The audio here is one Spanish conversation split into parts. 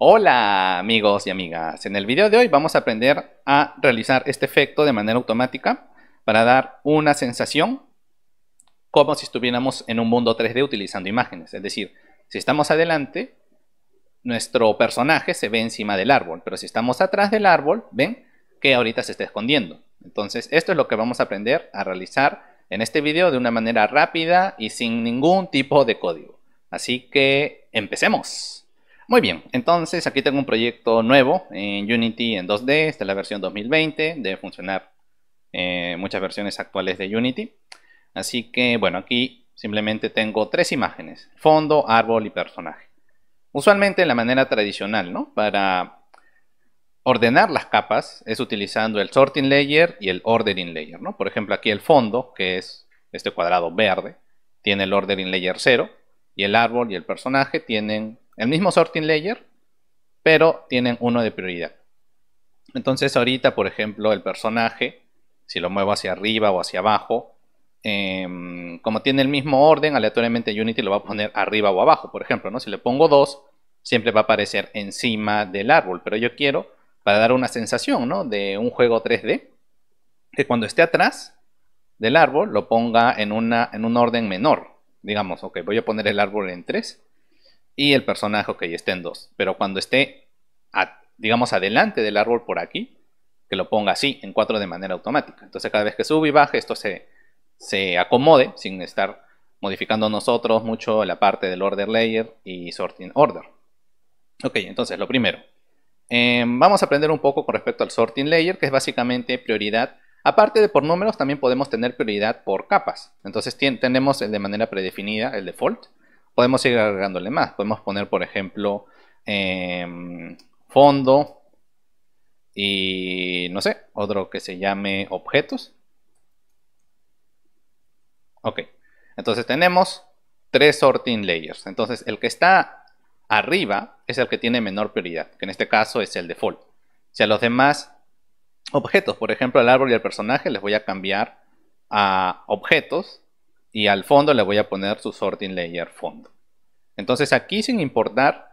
Hola amigos y amigas, en el video de hoy vamos a aprender a realizar este efecto de manera automática para dar una sensación como si estuviéramos en un mundo 3D utilizando imágenes, es decir, si estamos adelante, nuestro personaje se ve encima del árbol, pero si estamos atrás del árbol, ven que ahorita se está escondiendo. Entonces esto es lo que vamos a aprender a realizar en este video de una manera rápida y sin ningún tipo de código. Así que empecemos. Muy bien, entonces aquí tengo un proyecto nuevo en Unity en 2D, esta es la versión 2020, debe funcionar eh, muchas versiones actuales de Unity. Así que bueno, aquí simplemente tengo tres imágenes, fondo, árbol y personaje. Usualmente la manera tradicional ¿no? para ordenar las capas es utilizando el sorting layer y el ordering layer. ¿no? Por ejemplo aquí el fondo, que es este cuadrado verde, tiene el ordering layer 0 y el árbol y el personaje tienen el mismo sorting layer, pero tienen uno de prioridad. Entonces ahorita, por ejemplo, el personaje, si lo muevo hacia arriba o hacia abajo, em, como tiene el mismo orden, aleatoriamente Unity lo va a poner arriba o abajo, por ejemplo, ¿no? Si le pongo 2, siempre va a aparecer encima del árbol, pero yo quiero, para dar una sensación, ¿no? De un juego 3D, que cuando esté atrás del árbol lo ponga en, una, en un orden menor. Digamos, ok, voy a poner el árbol en 3 y el personaje, ok, esté en 2. Pero cuando esté, digamos, adelante del árbol por aquí, que lo ponga así, en 4 de manera automática. Entonces cada vez que sube y baje, esto se, se acomode sin estar modificando nosotros mucho la parte del order layer y sorting order. Ok, entonces lo primero. Em, vamos a aprender un poco con respecto al sorting layer, que es básicamente prioridad. Aparte de por números, también podemos tener prioridad por capas. Entonces tenemos el de manera predefinida, el default, podemos ir agregándole más. Podemos poner, por ejemplo, em, fondo y no sé, otro que se llame objetos. Ok, entonces tenemos tres sorting layers. Entonces el que está arriba es el que tiene menor prioridad, que en este caso es el default. Si a los demás objetos, por ejemplo, el árbol y el personaje, les voy a cambiar a objetos y al fondo le voy a poner su sorting layer fondo. Entonces aquí sin importar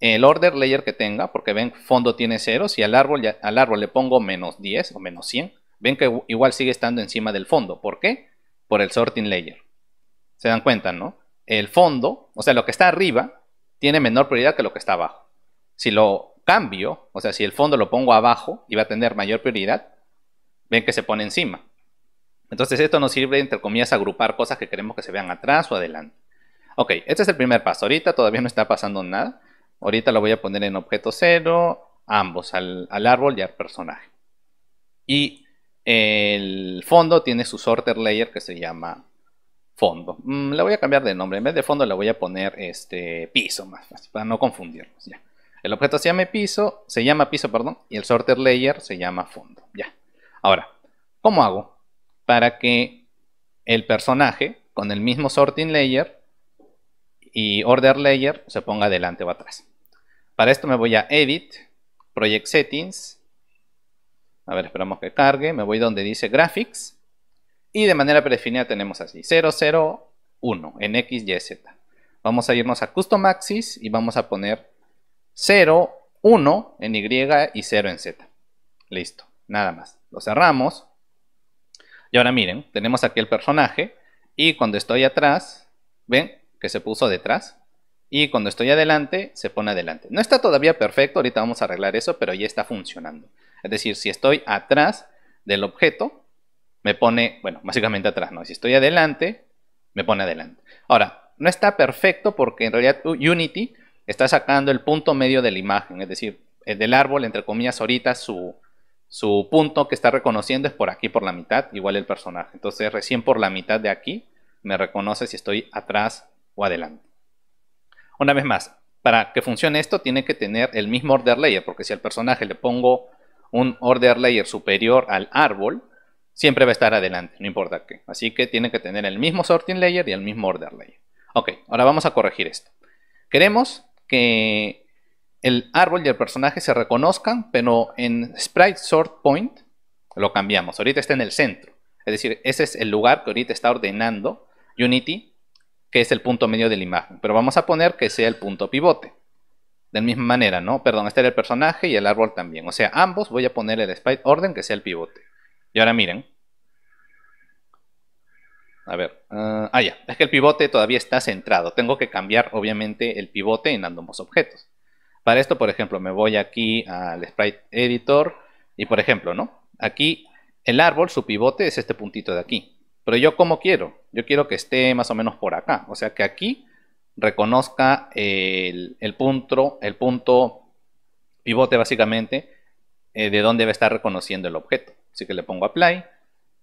el order layer que tenga, porque ven fondo tiene 0, si al árbol, al árbol le pongo menos 10 o menos 100, ven que igual sigue estando encima del fondo. ¿Por qué? Por el sorting layer. Se dan cuenta, ¿no? El fondo, o sea, lo que está arriba, tiene menor prioridad que lo que está abajo. Si lo cambio, o sea, si el fondo lo pongo abajo y va a tener mayor prioridad, ven que se pone encima. Entonces esto nos sirve, entre comillas, agrupar cosas que queremos que se vean atrás o adelante. Ok, este es el primer paso. Ahorita todavía no está pasando nada. Ahorita lo voy a poner en objeto 0, ambos, al, árbol y al personaje. Y el fondo tiene su sorter layer que se llama fondo. Mm, la voy a cambiar de nombre. En vez de fondo le voy a poner este piso, más para no confundirnos. Ya. El objeto se llama piso, se llama piso, perdón, y el sorter layer se llama fondo. Ya. Ahora, ¿cómo hago? para que el personaje con el mismo sorting layer y order layer se ponga adelante o atrás. Para esto me voy a Edit, Project Settings. A ver, esperamos que cargue. Me voy donde dice Graphics. Y de manera predefinida tenemos así, 001 en X, Y, Z. Vamos a irnos a Custom Axis y vamos a poner 0, 1 en Y y 0 en Z. Listo, nada más. Lo cerramos. Y ahora miren, tenemos aquí el personaje y cuando estoy atrás, ¿ven? Que se puso detrás. Y cuando estoy adelante, se pone adelante. No está todavía perfecto, ahorita vamos a arreglar eso, pero ya está funcionando. Es decir, si estoy atrás del objeto, me pone, bueno, básicamente atrás, ¿no? Si estoy adelante, me pone adelante. Ahora, no está perfecto porque en realidad Unity está sacando el punto medio de la imagen, es decir, el eh, del árbol, entre comillas, ahorita su, su punto que está reconociendo es por aquí, por la mitad, igual el personaje. Entonces recién por la mitad de aquí me reconoce si estoy atrás o adelante. Una vez más, para que funcione esto tiene que tener el mismo order layer, porque si al personaje le pongo un order layer superior al árbol, siempre va a estar adelante, no importa qué. Así que tiene que tener el mismo sorting layer y el mismo order layer. Ok, ahora vamos a corregir esto. Queremos que el árbol y el personaje se reconozcan, pero en Sprite Sort Point lo cambiamos. Ahorita está en el centro. Es decir, ese es el lugar que ahorita está ordenando Unity, que es el punto medio de la imagen. Pero vamos a poner que sea el punto pivote. De la misma manera, ¿no? Perdón, este era el personaje y el árbol también. O sea, ambos voy a poner el sprite orden que sea el pivote. Y ahora miren. A ver. ah, ah ya. Es que el pivote todavía está centrado. Tengo que cambiar, obviamente, el pivote en ambos objetos. Para esto, por ejemplo, me voy aquí al sprite editor y, por ejemplo, ¿no? Aquí el árbol, su pivote es este puntito de aquí. Pero yo como quiero, yo quiero que esté más o menos por acá. O sea que aquí reconozca el, punto, el punto pivote básicamente eh, de dónde va a estar reconociendo el objeto. Así que le pongo apply,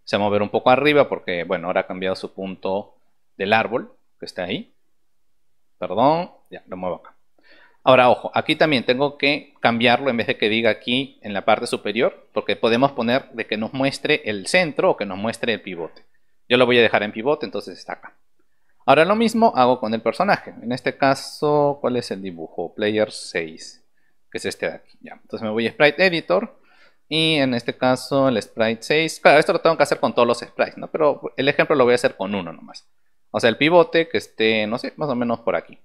se va a mover un poco arriba porque bueno, ahora ha cambiado su punto del árbol que está ahí. Perdón, ya lo muevo acá. Ahora, ojo, aquí también tengo que cambiarlo en vez de que diga aquí en la parte superior, porque podemos poner de que nos muestre el centro o que nos muestre el pivote. Yo lo voy a dejar en pivote, entonces está acá. Ahora lo mismo hago con el personaje. En este caso, ¿cuál es el dibujo? Player 6, que es este de aquí. Ya. Entonces me voy a Sprite Editor y en este caso el Sprite 6. Claro, esto lo tengo que hacer con todos los sprites, ¿no? Pero el ejemplo lo voy a hacer con uno nomás. O sea, el pivote que esté, no sé, más o menos por aquí.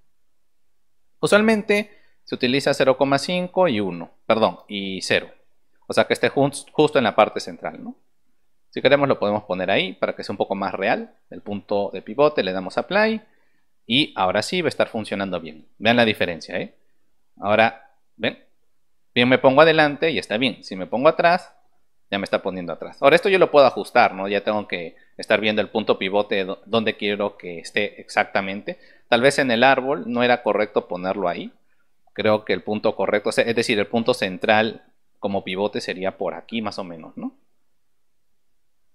Usualmente se utiliza 0,5 y 1, perdón, y 0. O sea que esté justo en la parte central, ¿no? Si queremos lo podemos poner ahí para que sea un poco más real. El punto de pivote le damos apply y ahora sí va a estar funcionando bien. Vean la diferencia, ¿eh? Ahora, ¿ven? Bien me pongo adelante y está bien. Si me pongo atrás, ya me está poniendo atrás. Ahora esto yo lo puedo ajustar, ¿no? Ya tengo que estar viendo el punto pivote donde quiero que esté exactamente. Tal vez en el árbol no era correcto ponerlo ahí. Creo que el punto correcto, es decir, el punto central como pivote sería por aquí más o menos, ¿no?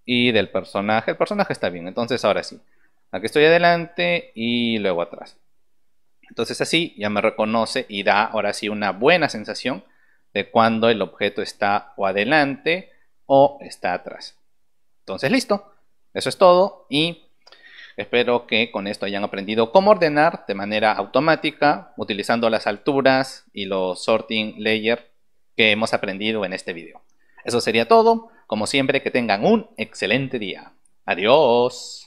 Y del personaje, el personaje está bien, entonces ahora sí. Aquí estoy adelante y luego atrás. Entonces así ya me reconoce y da ahora sí una buena sensación de cuando el objeto está o adelante o está atrás. Entonces listo. Eso es todo y espero que con esto hayan aprendido cómo ordenar de manera automática utilizando las alturas y los sorting layer que hemos aprendido en este video. Eso sería todo. Como siempre, que tengan un excelente día. Adiós.